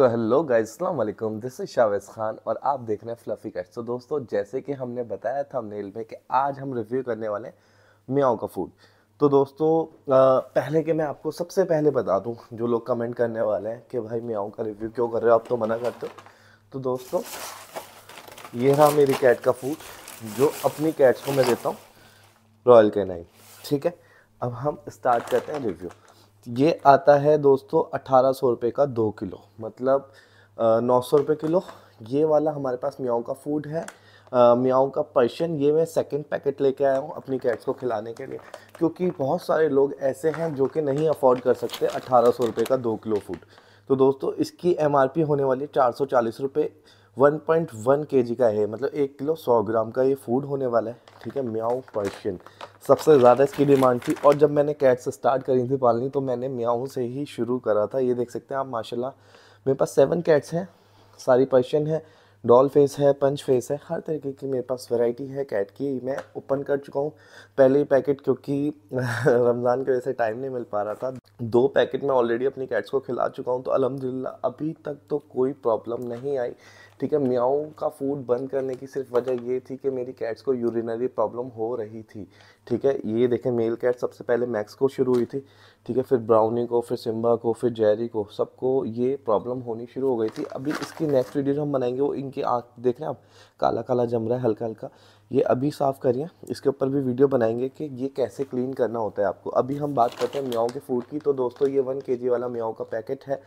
so hello guys अस्सलाम वालेकुम this is Chavez Khan और आप देख रहे हैं फ्लफ़ी कट सो दोस्तों जैसे कि हमने बताया था हमनेल में कि आज हम रिव्यू करने वाले हैं म्याओ का फूड तो दोस्तों पहले कि मैं आपको सबसे पहले बता दूं जो लोग कमेंट करने वाले हैं कि भाई म्याओ का रिव्यू क्यों कर रहे हो आप तो मना करते हो तो दोस्तों ये रहा मेरी कैट का फूड जो अपनी कैट्स को मैं देता हूँ रॉयल के ठीक है अब हम स्टार्ट करते हैं रिव्यू ये आता है दोस्तों अठारह सौ रुपये का दो किलो मतलब नौ सौ रुपये किलो ये वाला हमारे पास म्याओं का फूड है म्याओं का पर्शियन ये मैं सेकंड पैकेट लेके आया हूँ अपनी कैट्स को खिलाने के लिए क्योंकि बहुत सारे लोग ऐसे हैं जो कि नहीं अफोर्ड कर सकते अठारह सौ रुपये का दो किलो फूड तो दोस्तों इसकी एम होने वाली चार सौ चालीस रुपये 1.1 जी का है मतलब एक किलो 100 ग्राम का ये फूड होने वाला है ठीक है म्याओ पर्शियन सबसे ज़्यादा इसकी डिमांड थी और जब मैंने कैट्स स्टार्ट करी थी पालनी तो मैंने म्याओ से ही शुरू करा था ये देख सकते हैं आप माशाल्लाह मेरे पास सेवन कैट्स हैं सारी पर्शियन है डॉल फेस है पंच फेस है हर तरीके की मेरे पास वैरायटी है कैट की मैं ओपन कर चुका हूँ पहले ही पैकेट क्योंकि रमज़ान की वजह से टाइम नहीं मिल पा रहा था दो पैकेट मैं ऑलरेडी अपनी कैट्स को खिला चुका हूँ तो अलहमदिल्ला अभी तक तो कोई प्रॉब्लम नहीं आई ठीक है म्याऊ का फूड बंद करने की सिर्फ वजह ये थी कि मेरी कैट्स को यूरिनरी प्रॉब्लम हो रही थी ठीक है ये देखें मेल कैट सबसे पहले मैक्स को शुरू हुई थी ठीक है फिर ब्राउनी को फिर सिम्बा को फिर जेरी को सबको ये प्रॉब्लम होनी शुरू हो गई थी अभी इसकी नेक्स्ट वीडियो जो हम बनाएंगे वो इनकी आँख देख रहे हैं आप काला काला जम रहा है हल्का हल्का ये अभी साफ़ करिए इसके ऊपर भी वीडियो बनाएंगे कि ये कैसे क्लीन करना होता है आपको अभी हम बात करते हैं म्याओ के फूड की तो दोस्तों ये वन के वाला म्याओ का पैकेट है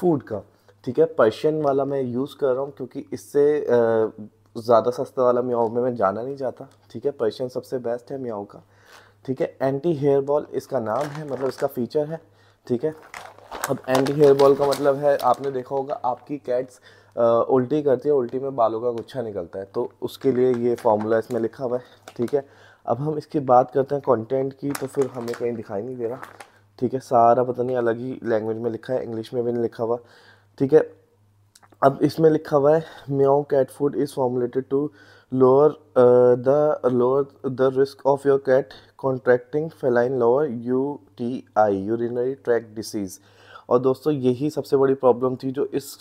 फूड का ठीक है पर्शियन वाला मैं यूज़ कर रहा हूँ क्योंकि इससे ज़्यादा सस्ता वाला म्याओ में मैं जाना नहीं जाता ठीक है पर्शियन सबसे बेस्ट है म्याओ का ठीक है एंटी हेयर बॉल इसका नाम है मतलब इसका फीचर है ठीक है अब एंटी हेयर बॉल का मतलब है आपने देखा होगा आपकी कैट्स उल्टी करती है उल्टी में बालों का गुच्छा निकलता है तो उसके लिए ये फॉर्मूला इसमें लिखा हुआ है ठीक है अब हम इसकी बात करते हैं कंटेंट की तो फिर हमें कहीं दिखाई नहीं दे रहा ठीक है सारा पता नहीं अलग ही लैंग्वेज में लिखा है इंग्लिश में भी नहीं लिखा हुआ ठीक है अब इसमें लिखा हुआ है Meo cat food is formulated to lower the lower the risk of your cat contracting feline lower U T I urinary tract disease और दोस्तों यही सबसे बड़ी प्रॉब्लम थी जो इस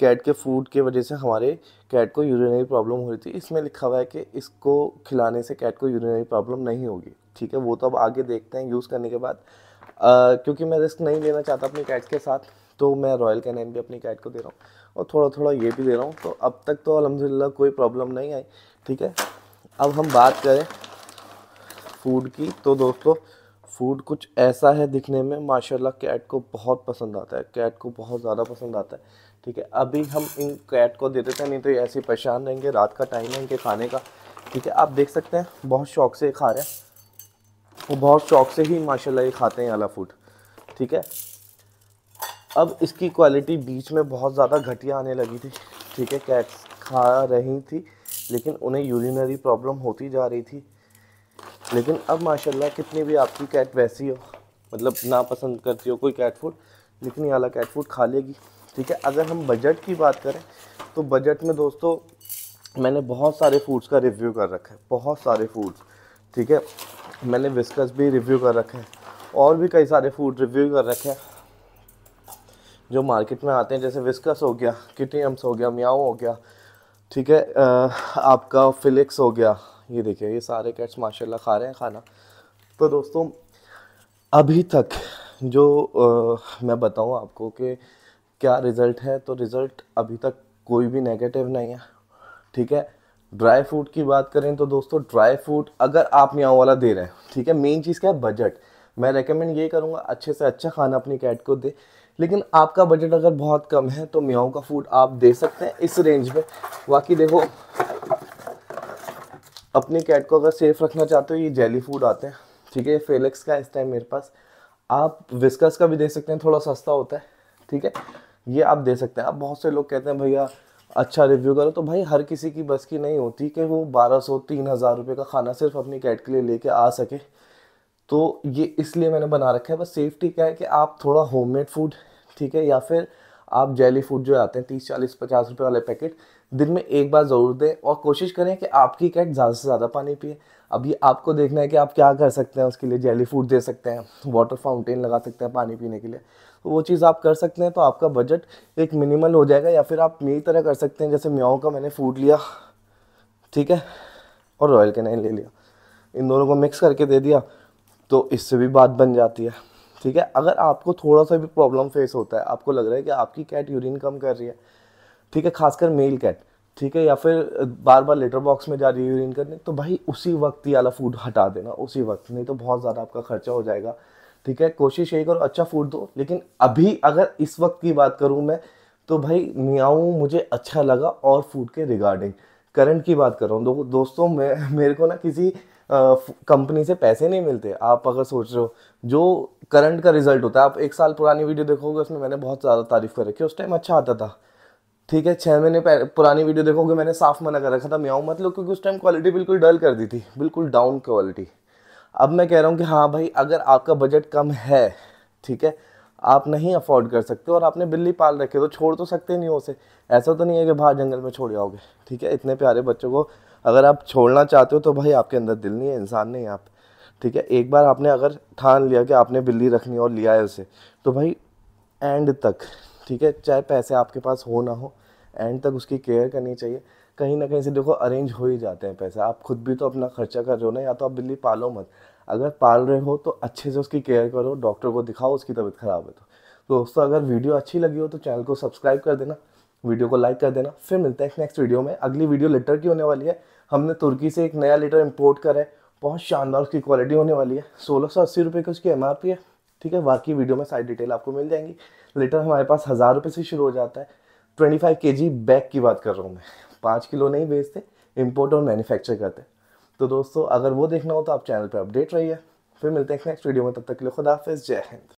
कैट के फूड के वजह से हमारे कैट को यूरिनरी प्रॉब्लम हो रही थी इसमें लिखा हुआ है कि इसको खिलाने से कैट को यूरिनरी प्रॉब्लम नहीं होगी ठीक है वो तो अब आगे देखते हैं यूज़ करने के बाद आ, क्योंकि मैं रिस्क नहीं लेना चाहता अपनी कैट के साथ तो मैं रॉयल कैनन भी अपनी कैट को दे रहा हूँ और थोड़ा थोड़ा ये भी दे रहा हूँ तो अब तक तो अलहमदिल्ला कोई प्रॉब्लम नहीं आई ठीक है अब हम बात करें फूड की तो दोस्तों फूड कुछ ऐसा है दिखने में माशाल्लाह कैट को बहुत पसंद आता है कैट को बहुत ज़्यादा पसंद आता है ठीक है अभी हम इन कैट को दे देते हैं नहीं तो ये ऐसे परेशान रहेंगे रात का टाइम है इनके खाने का ठीक है आप देख सकते हैं बहुत शौक से खा रहे हैं वो बहुत शौक से ही माशाल्लाह ये खाते हैं अला फूड ठीक है अब इसकी क्वालिटी बीच में बहुत ज़्यादा घटिया आने लगी थी ठीक है कैट्स खा रही थी लेकिन उन्हें यूरिनरी प्रॉब्लम होती जा रही थी लेकिन अब माशाल्लाह कितनी भी आपकी कैट वैसी हो मतलब ना पसंद करती हो कोई कैट फूड लेकिन ये वाला कैट फूड खा लेगी ठीक है अगर हम बजट की बात करें तो बजट में दोस्तों मैंने बहुत सारे फूड्स का रिव्यू कर रखा है बहुत सारे फूड्स ठीक है मैंने विस्कस भी रिव्यू कर रखे हैं और भी कई सारे फूड रिव्यू कर रखे हैं जो मार्केट में आते हैं जैसे विस्कस हो गया किटियम्स हो गया म्याओ हो गया ठीक है आपका फिलिक्स हो गया ये देखिए ये सारे कैट्स माशाल्लाह खा रहे हैं खाना तो दोस्तों अभी तक जो आ, मैं बताऊं आपको कि क्या रिज़ल्ट है तो रिज़ल्ट अभी तक कोई भी नेगेटिव नहीं है ठीक है ड्राई फ्रूट की बात करें तो दोस्तों ड्राई फ्रूट अगर आप म्याओ वाला दे रहे हैं ठीक है मेन चीज़ क्या है बजट मैं रेकमेंड ये करूँगा अच्छे से अच्छा खाना अपनी कैट को दे लेकिन आपका बजट अगर बहुत कम है तो म्याओ का फूड आप दे सकते हैं इस रेंज में बाकी देखो अपने कैट को अगर सेफ रखना चाहते हो ये जेली फूड आते हैं ठीक है फेलेक्स का इस टाइम मेरे पास आप विस्कस का भी दे सकते हैं थोड़ा सस्ता होता है ठीक है ये आप दे सकते हैं आप बहुत से लोग कहते हैं भैया अच्छा रिव्यू करो तो भाई हर किसी की बस की नहीं होती कि वो बारह सौ तीन हज़ार रुपये का खाना सिर्फ अपनी कैट के लिए लेके आ सके तो ये इसलिए मैंने बना रखा है बस सेफ्टी क्या है कि आप थोड़ा होममेड फूड ठीक है या फिर आप जेली फूड जो आते हैं तीस चालीस पचास रुपये वाले पैकेट दिन में एक बार ज़रूर दें और कोशिश करें कि आपकी कैट ज़्यादा से ज़्यादा पानी पिए अभी आपको देखना है कि आप क्या कर सकते हैं उसके लिए जेली फूड दे सकते हैं वाटर फाउंटेन लगा सकते हैं पानी पीने के लिए तो वो चीज़ आप कर सकते हैं तो आपका बजट एक मिनिमल हो जाएगा या फिर आप मेरी तरह कर सकते हैं जैसे म्याओ का मैंने फूड लिया ठीक है और रॉयल कैनाइन ले लिया इन दोनों को मिक्स करके दे दिया तो इससे भी बात बन जाती है ठीक है अगर आपको थोड़ा सा भी प्रॉब्लम फेस होता है आपको लग रहा है कि आपकी कैट यूरिन कम कर रही है ठीक है खासकर मेल कैट ठीक है या फिर बार बार लेटर बॉक्स में जा रही है यूरिन करने तो भाई उसी वक्त ये वाला फूड हटा देना उसी वक्त नहीं तो बहुत ज़्यादा आपका खर्चा हो जाएगा ठीक है कोशिश यही करो अच्छा फूड दो लेकिन अभी अगर इस वक्त की बात करूँ मैं तो भाई मियाऊँ मुझे अच्छा लगा और फूड के रिगार्डिंग करंट की बात कर रहा हूँ दो, दोस्तों मैं मेरे को ना किसी कंपनी से पैसे नहीं मिलते आप अगर सोच रहे हो जो करंट का रिजल्ट होता है आप एक साल पुरानी वीडियो देखोगे उसमें मैंने बहुत ज़्यादा तारीफ कर रखी उस टाइम अच्छा आता था ठीक है छः महीने पुरानी वीडियो देखोगे मैंने साफ मना कर रखा था मैं आऊँ मतलब क्योंकि उस टाइम क्वालिटी बिल्कुल डल कर दी थी बिल्कुल डाउन क्वालिटी अब मैं कह रहा हूँ कि हाँ भाई अगर आपका बजट कम है ठीक है आप नहीं अफोर्ड कर सकते और आपने बिल्ली पाल रखे तो छोड़ तो सकते नहीं हो उसे ऐसा तो नहीं है कि बाहर जंगल में छोड़ जाओगे ठीक है इतने प्यारे बच्चों को अगर आप छोड़ना चाहते हो तो भाई आपके अंदर दिल नहीं है इंसान नहीं आप ठीक है एक बार आपने अगर ठान लिया कि आपने बिल्ली रखनी और लिया है उसे तो भाई एंड तक ठीक है चाहे पैसे आपके पास हो ना हो एंड तक उसकी केयर करनी चाहिए कहीं ना कहीं से देखो अरेंज हो ही जाते हैं पैसे आप खुद भी तो अपना खर्चा कर रहे हो ना या तो आप बिल्ली पालो मत अगर पाल रहे हो तो अच्छे से उसकी केयर करो डॉक्टर को दिखाओ उसकी तबीयत ख़राब है तो दोस्तों अगर वीडियो अच्छी लगी हो तो चैनल को सब्सक्राइब कर देना वीडियो को लाइक कर देना फिर मिलते हैं नेक्स्ट वीडियो में अगली वीडियो लेटर की होने वाली है हमने तुर्की से एक नया लेटर इम्पोर्ट करा है बहुत शानदार उसकी क्वालिटी होने वाली है सोलह सौ अस्सी रुपये की उसकी एम है ठीक है बाकी वीडियो में सारी डिटेल आपको मिल जाएंगी लेटर हमारे पास हज़ार रुपये से शुरू हो जाता है ट्वेंटी फाइव के जी बैग की बात कर रहा हूँ मैं पाँच किलो नहीं बेचते इम्पोर्ट और मैन्युफैक्चर करते तो दोस्तों अगर वो देखना हो तो आप चैनल पर अपडेट रहिए फिर मिलते हैं नेक्स्ट वीडियो में तब तक के लिए खुदाफिज जय हिंद